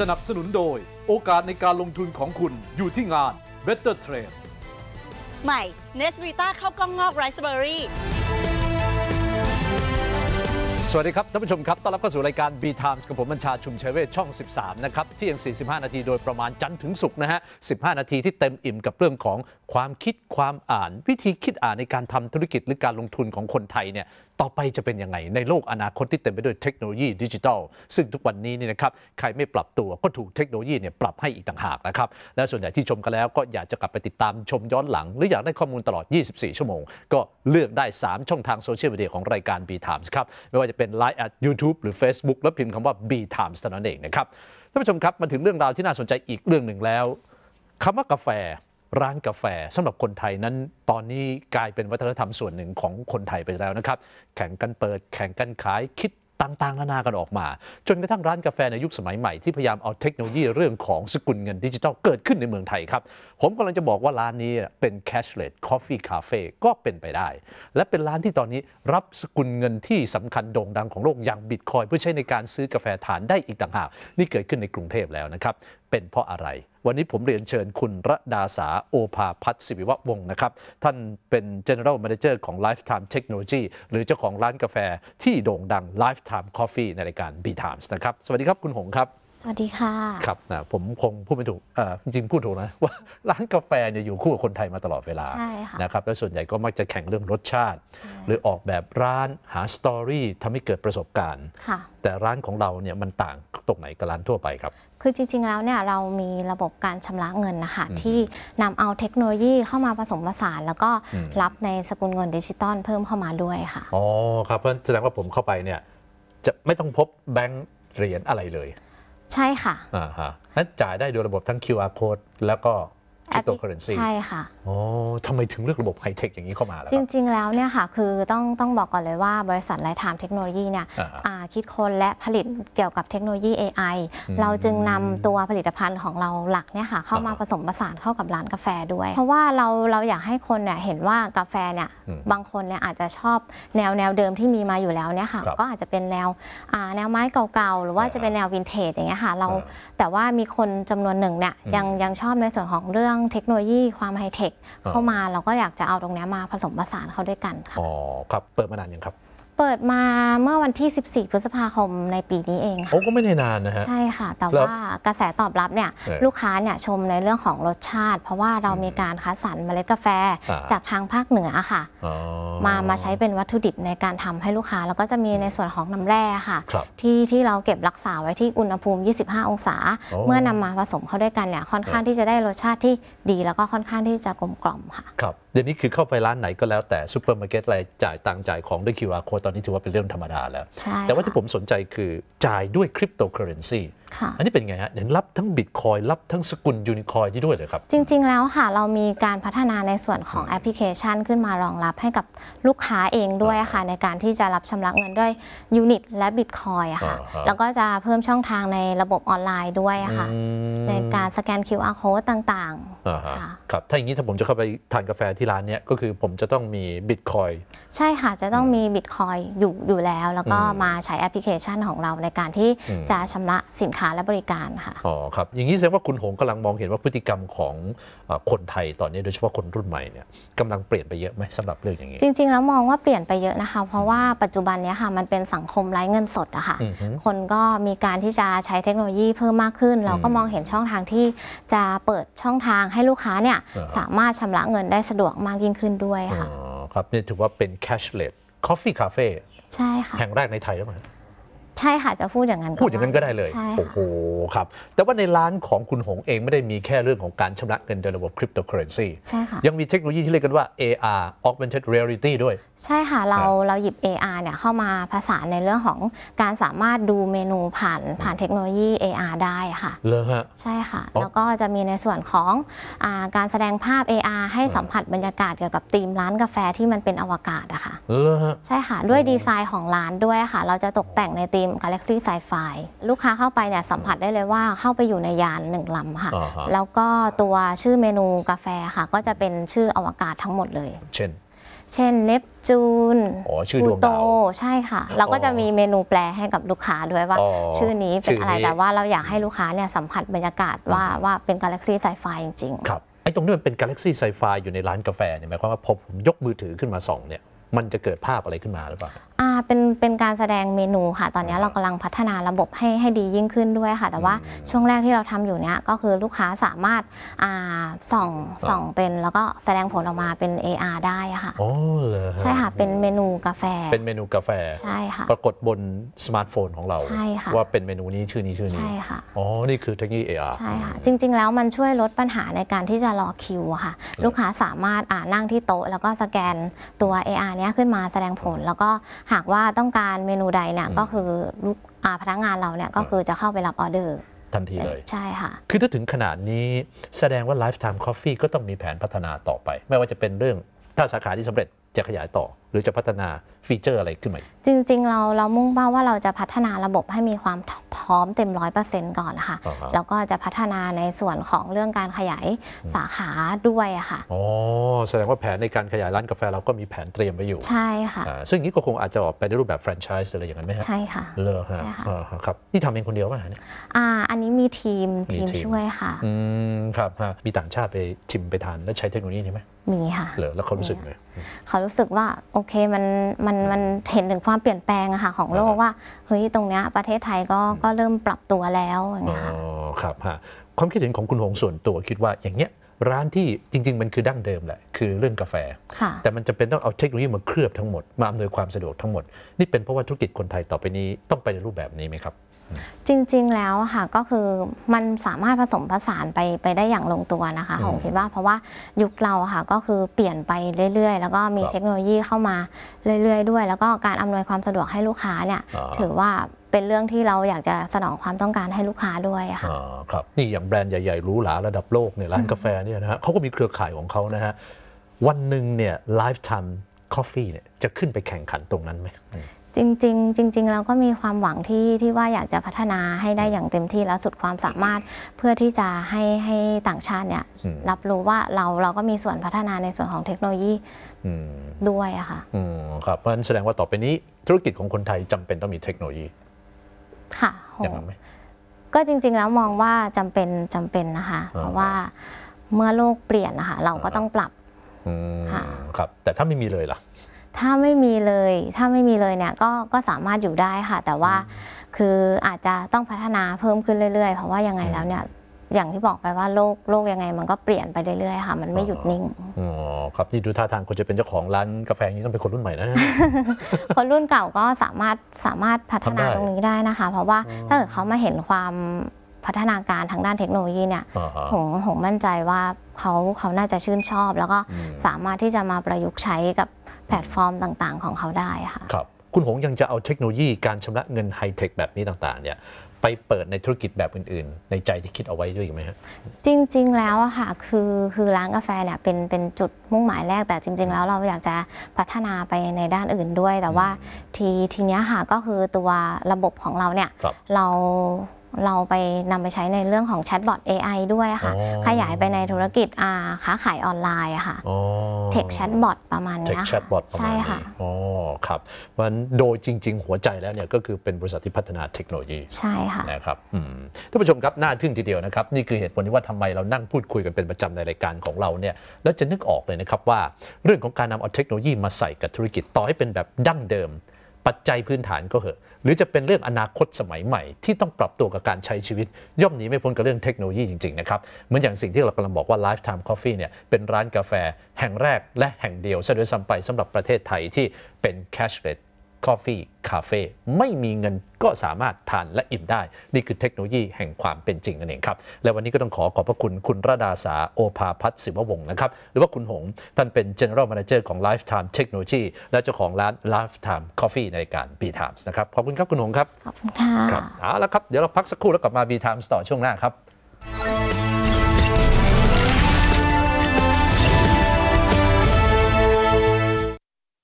สนับสนุนโดยโอกาสในการลงทุนของคุณอยู่ที่งาน Better Trade ใหม่ เนสวีต้าเข้ากล้องงอกไรซ์เบอร์รี่สวัสดีครับท่านผู้ชมครับต้อนรับเข้าสู่รายการ B Times กับผมบัญชา ชุมเชเวชช่อง 13 นะครับเที่ยง 45 นาทีโดยประมาณจันทร์ถึงศุกร์นะฮะ 15 นาทีที่เต็มอิ่มกับเรื่องของความคิดความอ่าน วิธีคิดอ่านในการทำธุรกิจหรือการลงทุนของคนไทยเนี่ยต่อไปจะเป็นยังไง ในโลกอนาคตที่เต็มไปด้วยเทคโนโลยีดิจิทัลซึ่งทุกวันนี้นี่นะครับใครไม่ปรับตัวก็ถูกเทคโนโลยีเนี่ยปรับให้อีกต่างหากนะครับและส่วนใหญ่ที่ชมกันแล้วก็อยากจะกลับไปติดตามชมย้อนหลัง หรืออยากได้ข้อมูลตลอด 24 ชั่วโมง ก็เลือกได้ 3 ช่องทางโซเชียลมีเดียของรายการ B Times ครับไม่ว่าจะเป็น Line at YouTube หรือ Facebook แล้วพิมพ์คำว่า B Times เท่านั้นเองนะครับท่านผู้ชมครับ มาถึงเรื่องราวที่น่าสนใจอีกเรื่องหนึ่งแล้วคำว่ากาแฟร้านกาแฟสำหรับคนไทยนั้น ตอนนี้กลายเป็นวัฒนธรรมส่วนหนึ่งของคนไทยไปแล้วนะครับแข่งกันเปิดแข่งกันขายคิดต่างๆนานา กันออกมา จนกระทั่งร้านกาแฟในยุคสมัยใหม่ที่พยายามเอาเทคโนโลยีเรื่องของสกุลเงินดิจิทัลเกิดขึ้นในเมืองไทยครับ ผมกำลังจะบอกว่าร้านนี้เป็น cashless coffee cafe ก็เป็นไปได้ และเป็นร้านที่ตอนนี้รับสกุลเงินที่สำคัญโด่งดังของโลก อย่างบิตคอยเพื่อใช้ในการซื้อกาแฟฐานได้อีกต่างหาก นี่เกิดขึ้นในกรุงเทพแล้วนะครับเป็นเพราะอะไร วันนี้ผมเรียนเชิญคุณระดาสาโอภาพัฒสิวิวะวงนะครับ ท่านเป็น General Manager ของ Lifetime Technology หรือเจ้าของร้านกาแฟที่โด่งดัง Lifetime Coffee ในรายการ B Times นะครับ สวัสดีครับคุณหงครับวัสดีค่ะ ครับนะผมคงพูดไม่ถูกจริงพูดถูกนะ ว่าร้านกาแฟเนี่ยอยู่คู่กับคนไทยมาตลอดเวลาะนะครับแล้วส่วนใหญ่ก็มักจะแข่งเรื่องรสชาติ หรือออกแบบร้านหาสตอรี่ทำให้เกิดประสบการณ์แต่ร้านของเราเนี่ยมันต่างตรงไหนกับร้านทั่วไปครับ คือจริง ๆ แล้วเนี่ยเรามีระบบการชำระเงินนะคะที่นำเอาเทคโนโลยีเข้ามาผสมผสาน แล้วก็รับในสกุลเงินดิจิตอลเพิ่มเข้ามาด้วยค่ะอ๋อครับเพราะแสดงว่าผมเข้าไปเนี่ยจะไม่ต้องพบแบงค์เหรียญอะไรเลยใช่ค่ะ อ่าฮะนั้นจ่ายได้โดยระบบทั้ง QR code แล้วก็คริปโตเคอเรนซีใช่ค่ะอ๋อทำไมถึงเลือกระบบไฮเทคอย่างนี้เข้ามาล่ะ จริงๆแล้วเนี่ยค่ะ คือต้องต้องบอกก่อนเลยว่าบริษัทไลท์ไทม์เทคโนโลยีเนี่ยคิดค้นและผลิตเกี่ยวกับเทคโนโลยี AI เราจึงนำตัวผลิตภัณฑ์ของเราหลักเนี่ยค่ะเข้ามาผสมผสานเข้ากับร้านกาแฟด้วย เพราะว่าเราเราอยากให้คนเนี่ยเห็นว่ากาแฟเนี่ยบางคนเนี่ยอาจจะชอบแนวแนวเดิมที่มีมาอยู่แล้วเนี่ยค่ะก็อาจจะเป็นแนวแนวไม้เก่าๆ หรือว่าจะเป็นแนววินเทจอย่างเงี้ยค่ะเราแต่ว่ามีคนจำนวนหนึ่งเนี่ยยังยังชอบในส่วนของเรื่ององเทคโนโลยีความไฮเทคเข้ามาเราก็อยากจะเอาตรงนี้มาผสมผสานเข้าด้วยกันค่ะอ๋อครับ เปิดมานานยังครับเปิดมาเมื่อวันที่ 14 พฤษภาคมในปีนี้เองค่ะเขาก็ไม่ได้นานนะฮะใช่ค่ะ แต่ว่ากระแสตอบรับเนี่ย ลูกค้าเนี่ยชมในเรื่องของรสชาติ เพราะว่าเรามีการคัดสรรเมล็ดกาแฟจากทางภาคเหนือค่ะ มามาใช้เป็นวัตถุดิบในการทำให้ลูกค้าแล้วก็จะมีในส่วนของน้าแร่ค่ะ ที่ที่เราเก็บรักษาไว้ที่อุณหภูมิ 25 องศา เมื่อนำมาผสมเข้าด้วยกันเนี่ยค่อนข้างที่จะได้รสชาติที่ดีแล้วก็ค่อนข้างที่จะกลมกล่อมค่ะครับดี๋ยวนี้คือเข้าไปร้านไหนก็แล้วแต่ซูเปอร์มาร์เก็ตอะไรจ่ายตังจ่ายของด้วย QR code ตอนนี้ถือว่าเป็นเรื่องธรรมดาแล้วแต่ว่าที่ผมสนใจคือจ่ายด้วยคริปโตเคอเรนซีอันนี้เป็นไงฮะเห็นรับทั้งบิตคอยรับทั้งสกุลยูนิคอยนี่ด้วยเลยครับ จริงๆแล้วค่ะ เรามีการพัฒนาในส่วนของแอปพลิเคชันขึ้นมารองรับให้กับลูกค้าเองด้วยค่ะในการที่จะรับชำระเงินด้วยยูนิตและบิตคอยค่ะแล้วก็จะเพิ่มช่องทางในระบบออนไลน์ด้วยค่ะในการสแกน QR code ต่างๆครับถ้าอย่างนี้ถ้าผมจะเข้าไปทานกาแฟทีที่ร้านเนี้ยก็คือผมจะต้องมีบิตคอยใช่ค่ะ จะต้องมีบิตคอยอยู่อยู่แล้ว แล้วก็มาใช้แอปพลิเคชันของเราในการที่จะชำระสินค้าและบริการค่ะอ๋อครับ อย่างนี้แสดงว่าคุณหงกำลังมองเห็นว่าพฤติกรรมของคนไทยตอนนี้ โดยเฉพาะคนรุ่นใหม่เนี่ยกำลังเปลี่ยนไปเยอะไหมสำหรับเรื่องอย่างนี้ จริงๆ แล้วมองว่าเปลี่ยนไปเยอะนะคะเพราะว่าปัจจุบันนี้ค่ะมันเป็นสังคมไร้เงินสดอะคะ่ะคนก็มีการที่จะใช้เทคโนโลยีเพิ่มมากขึ้น เราก็มองเห็นช่องทางที่ จะเปิดช่องทางให้ลูกค้าเนี่ยสามารถชำระเงินได้สะดวกมากยิ่งขึ้นด้วยค่ะครับ นี่ถือว่าเป็น cashless coffee cafe ใช่ค่ะ แห่งแรกในไทยหรือเปล่าใช่ค่ะ จะพูดอย่างนั้นพูดอย่างนั้นก็ได้เลยโอ้โห ครับ แต่ว่าในร้านของคุณหงเองไม่ได้มีแค่เรื่องของการชำระเงินโดยระบบคริปโตเคอเรนซีใช่ค่ะ ยังมีเทคโนโลยีที่เรียกกันว่า AR augmented reality ด้วย ใช่ค่ะเราเราหยิบ AR เนี่ย เข้ามาผสานในเรื่องของการสามารถดูเมนูผ่านผ่านเทคโนโลยี AR ได้ค่ะเลยฮะใช่ค่ะแล้วก็จะมีในส่วนของการแสดงภาพ AR ให้สัมผัสบรรยากาศเกี่ยวกับธีมร้านกาแฟที่มันเป็นอวกาศอะค่ะเลยฮะใช่ค่ะด้วยดีไซน์ของร้านด้วยค่ะเราจะตกแต่งในธีมม Galaxy Sci-Fi ลูกค้าเข้าไปเนี่ยสัมผัสได้เลยว่าเข้าไปอยู่ในยานหนึ่งลำค่ะ แล้วก็ตัวชื่อเมนูกาแฟค่ะก็จะเป็นชื่ออวกาศทั้งหมดเลย เช่น เช่นเนปจูนอชื่อดวงดาวใช่ค่ะเราก็จะมีเมนูแปลให้กับลูกค้าด้วยว่า ชื่อนี้เป็นอะไรแต่ว่าเราอยากให้ลูกค้าเนี่ยสัมผัสบรรยากาศว่าว่าเป็น Galaxy Sci-Fi จริงๆครับไอ้ตรงนี้มันเป็นกาแล็กซี่ไซไฟอยู่ในร้านกาแฟเนี่ยหมายความว่าพอผมยกมือถือขึ้นมาส่องเนี่ยมันจะเกิดภาพอะไรขึ้นมาหรือเปล่าอ่าเป็นเป็นการแสดงเมนูค่ะ ตอนนี้เรากำลังพัฒนาระบบให้ให้ดียิ่งขึ้นด้วยค่ะ แต่ว่าช่วงแรกที่เราทำอยู่เนี้ยก็คือลูกค้าสามารถอ่าส่องส่องเป็น แล้วก็แสดงผลออกมาเป็น AR ได้อะค่ะโอ้เลยใช่ค่ะเป็นเมนูกาแฟ เป็นเมนูกาแฟใช่ค่ะปรากฏบนสมาร์ทโฟนของเราใช่ค่ะว่าเป็นเมนูนี้ชื่อนี้ชื่อนี้ใช่ค่ะอ๋อนี่คือเทคโนโลยี AR ใช่ค่ะจริงๆแล้วมันช่วยลดปัญหาในการที่จะรอคิวค่ะ ลูกค้าสามารถอ่านั่งที่โต๊ะแล้วก็สแกนตัว AR เนี้ยขึ้นมาแสดงผลแล้วก็หากว่าต้องการเมนูใดเนี่ยก็คือลูกพนักงานเราเนี่ยก็คือจะเข้าไปรับออเดอร์ ทันทีเลยใช่ค่ะ คือถ้าถึงขนาดนี้แสดงว่า Lifetime Coffee ก็ต้องมีแผนพัฒนาต่อไป ไม่ว่าจะเป็นเรื่อง ถ้าสาขาที่สำเร็จจะขยายต่อรือจะพัฒนาฟีเจอร์อะไรขึ้นใหม่จริง ๆ เราเรามุ่งเป้าว่าเราจะพัฒนาระบบให้มีความพร้อมเต็มร้อยเปอร์เซ็นต์ก่อนค่ะ แล้วก็จะพัฒนาในส่วนของเรื่องการขยายสาขาด้วยค่ะอ๋อแสดงว่าแผนในการขยายร้านกาแฟเราก็มีแผนเตรียมไว้อยู่ ใช่ค่ะซึ่งนี้ก็คงอาจจะออกไปในรูปแบบแฟรนไชส์อะไรอย่างนั้นไหมใช่ค่ะเลอ่ะครับนี่ทำเองคนเดียวป่ะเนี่ยอ่าอันนี้มีทีมทีมช่วยค่ะอืมครับมีต่างชาติไปชิมไปทานและใช้เทคโนโลยีนี้ไหมมีค่ะเหรอแล้วเขารู้สึกไงเขารู้สึกว่าโอเคมันมันมันเห็นถึงความเปลี่ยนแปลงอะค่ะ ของโลกว่าเฮ้ยตรงเนี้ย ประเทศไทยก็ก็เริ่มปรับตัวแล้วอย่างเงี้ยค่ะอ๋อครับฮะความคิดเห็นของคุณหงส่วนตัวคิดว่าอย่างเนี้ยร้านที่จริง ๆ มันคือดั้งเดิมแหละคือเรื่องกาแฟ แต่มันจะเป็นต้องเอาเทคโนโลยีมาเคลือบทั้งหมด มาอำนวยความสะดวกทั้งหมด นี่เป็นเพราะว่าธุรกิจคนไทยต่อไปนี้ต้องไปในรูปแบบนี้ไหมครับจริงๆแล้วค่ะก็คือมันสามารถผสมผสานไปไปได้อย่างลงตัวนะคะผมคิดว่าเพราะว่ายุคเราค่ะก็คือเปลี่ยนไปเรื่อยๆ แล้วก็มีเทคโนโลยีเข้ามาเรื่อยๆด้วย แล้วก็การอำนวยความสะดวกให้ลูกค้าเนี่ยถือว่าเป็นเรื่องที่เราอยากจะสนองความต้องการให้ลูกค้าด้วยค่ะอ๋อครับนี่อย่างแบรนด์ใหญ่ๆรู้หลาระดับโลกเนี่ยร้านกาแฟเนี่ยนะฮะเขาก็มีเครือข่ายของเขานะฮะวันหนึ่งเนี่ยไลฟ์ทัน c o ฟฟเนี่ยจะขึ้นไปแข่งขันตรงนั้นไหมจริงๆจริงๆเราก็มีความหวังที่ที่ว่าอยากจะพัฒนาให้ได้อย่างเต็มที่และสุดความสามารถเพื่อที่จะให้ให้ต่างชาติเนี่ย รับรู้ว่าเราเราก็มีส่วนพัฒนาในส่วนของเทคโนโลยีด้วยอะค่ะอืมครับเพราะฉะนั้นแสดงว่าต่อไปนี้ธุรกิจของคนไทยจำเป็นต้องมีเทคโนโลยี ค่ะอย่างนั้นไหมก็จริง ๆ แล้วมองว่าจำเป็นจำเป็นนะคะเพราะว่าเมื่อโลกเปลี่ยนนะคะเราก็ต้องปรับค่ะครับ แต่ถ้าไม่มีเลยล่ะถ้าไม่มีเลย ถ้าไม่มีเลยเนี่ยก็ก็สามารถอยู่ได้ค่ะ แต่ว่าคืออาจจะต้องพัฒนาเพิ่มขึ้นเรื่อยๆ เพราะว่า ยังไงแล้วเนี่ยอย่างที่บอกไปว่าโลกโลกยังไงมันก็เปลี่ยนไปเรื่อยๆค่ะ มันไม่หยุดนิ่ง อ๋อครับนี่ดูท่าทางคนจะเป็นเจ้าของร้านกาแฟนี้ต้องเป็นคนรุ่นใหม่นะคนรุ่นเก่าก็สามารถสามารถพัฒนาตรงนี้ได้นะคะ เพราะว่าถ้าเกิดเขามาเห็นความพัฒนาการทางด้านเทคโนโลยีเนี่ยผมผมมั่นใจว่าเขาเขาน่าจะชื่นชอบ แล้วก็สามารถที่จะมาประยุกต์ใช้กับแพลตฟอร์มต่าง ๆของเขาได้ค่ะครับคุณหงยังจะเอาเทคโนโลยีการชำระเงินไฮเทคแบบนี้ต่างๆ เนี่ย ไปเปิดในธุรกิจแบบอื่น ๆ ในใจที่คิดเอาไว้ด้วยไหมฮะ จริง ๆ แล้วอะค่ะ คือคือร้านกาแฟเนี่ยเป็นเป็นจุดมุ่งหมายแรก แต่จริง ๆ แล้วเราอยากจะพัฒนาไปในด้านอื่นด้วยแต่ว่าที ทีเนี้ยค่ะก็คือตัวระบบของเราเนี่ยรเราเราไปนำไปใช้ในเรื่องของแชทบอท AI ด้วยค่ะ ขยายไปในธุรกิจอาค้าขายออนไลน์ค่ะเทคแชทบอทประมาณนี้ะใช่ค่ะอ๋อครับมันโดยจริง ๆ หัวใจแล้วเนี่ยก็คือเป็นบริษัทที่พัฒนาเทคโนโลยีใช่ค่ะนะครับท่านผู้ชมครับน่าทึ่งทีเดียวนะครับ นี่คือเหตุผลที่ว่าทำไมเรานั่งพูดคุยกันเป็นประจำในรายการของเราเนี่ยแล้วจะนึกออกเลยนะครับว่า เรื่องของการนำเอาเทคโนโลยีมาใส่กับธุรกิจต่อให้เป็นแบบดั้งเดิมปัจจัยพื้นฐานก็เหอะ หรือจะเป็นเรื่องอนาคตสมัยใหม่ ที่ต้องปรับตัวกับการใช้ชีวิต ย่อมหนีไม่พ้นกับเรื่องเทคโนโลยีจริงๆนะครับ เหมือนอย่างสิ่งที่เรากำลังบอกว่า Lifetime Coffee เนี่ยเป็นร้านกาแฟแห่งแรกและแห่งเดียวซะด้วยซ้ำไปสำหรับประเทศไทยที่เป็น c a s h ล e Coffee Cafe ไม่มีเงินก็สามารถทานและอิ่มได้ นี่คือเทคโนโลยีแห่งความเป็นจริงนั่นเองครับ และวันนี้ก็ต้องขอขอบพระคุณคุณระดาสาโอภาพัฒศิววงศ์นะครับ หรือว่าคุณหง ท่านเป็น General Manager ของ Lifetime Technology และเจ้าของร้าน Lifetime Coffee ในการ B Times นะครับ ขอบคุณครับคุณหงครับ ขอบคุณค่ะครับเอาละครับเดี๋ยวเราพักสักครู่แล้วกลับมา B Times ต่อช่วงหน้าครับ